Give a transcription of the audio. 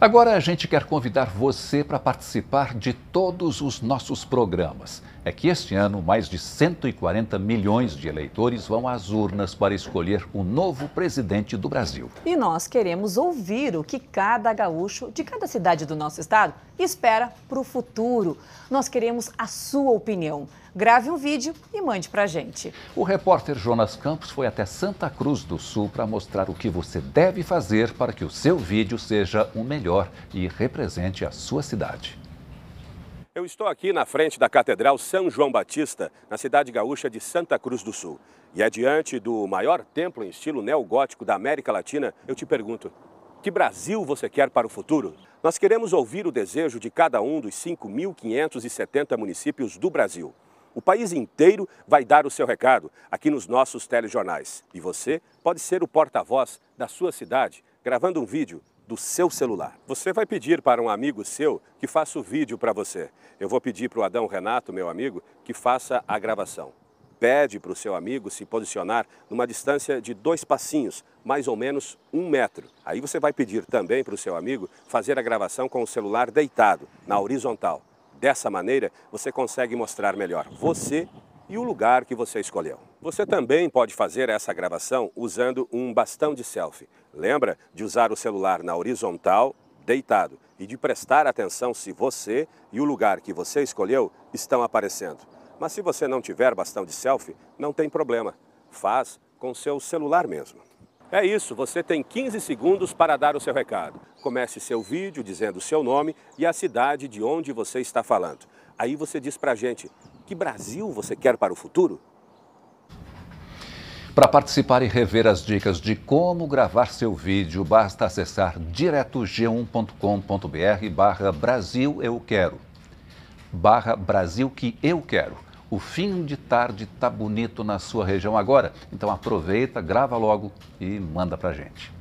Agora a gente quer convidar você para participar de todos os nossos programas. É que este ano mais de 140 milhões de eleitores vão às urnas para escolher o novo presidente do Brasil. E nós queremos ouvir o que cada gaúcho de cada cidade do nosso estado espera para o futuro. Nós queremos a sua opinião. Grave um vídeo e mande para a gente. O repórter Jonas Campos foi até Santa Cruz do Sul para mostrar o que você deve fazer para que o seu vídeo seja o melhor melhor e represente a sua cidade. Eu estou aqui na frente da Catedral São João Batista, na cidade gaúcha de Santa Cruz do Sul. E adiante é do maior templo em estilo neogótico da América Latina, eu te pergunto: que Brasil você quer para o futuro? Nós queremos ouvir o desejo de cada um dos 5.570 municípios do Brasil. O país inteiro vai dar o seu recado aqui nos nossos telejornais. E você pode ser o porta-voz da sua cidade, gravando um vídeo do seu celular. Você vai pedir para um amigo seu que faça o vídeo para você. Eu vou pedir para o Adão Renato, meu amigo, que faça a gravação. Pede para o seu amigo se posicionar numa distância de dois passinhos, mais ou menos um metro. Aí você vai pedir também para o seu amigo fazer a gravação com o celular deitado, na horizontal. Dessa maneira, você consegue mostrar melhor você e o lugar que você escolheu. Você também pode fazer essa gravação usando um bastão de selfie. Lembra de usar o celular na horizontal, deitado, e de prestar atenção se você e o lugar que você escolheu estão aparecendo. Mas se você não tiver bastão de selfie, não tem problema. Faz com seu celular mesmo. É isso, você tem 15 segundos para dar o seu recado. Comece seu vídeo dizendo o seu nome e a cidade de onde você está falando. Aí você diz pra gente que Brasil você quer para o futuro? Para participar e rever as dicas de como gravar seu vídeo, basta acessar direto g1.com.br barra Brasil Eu Quero. Barra Brasil que eu quero. O fim de tarde tá bonito na sua região agora, então aproveita, grava logo e manda pra gente.